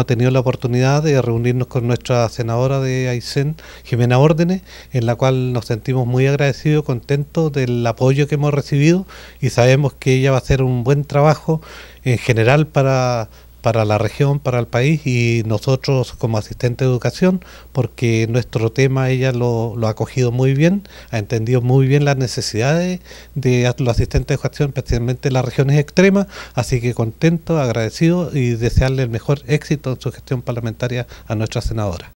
ha tenido la oportunidad de reunirnos con nuestra senadora de Aysén, Jimena Órdenes, en la cual nos sentimos muy agradecidos, contentos del apoyo que hemos recibido y sabemos que ella va a hacer un buen trabajo en general para para la región, para el país y nosotros como asistente de educación, porque nuestro tema ella lo, ha acogido muy bien, ha entendido muy bien las necesidades de los asistentes de educación, especialmente en las regiones extremas, así que contento, agradecido y desearle el mejor éxito en su gestión parlamentaria a nuestra senadora.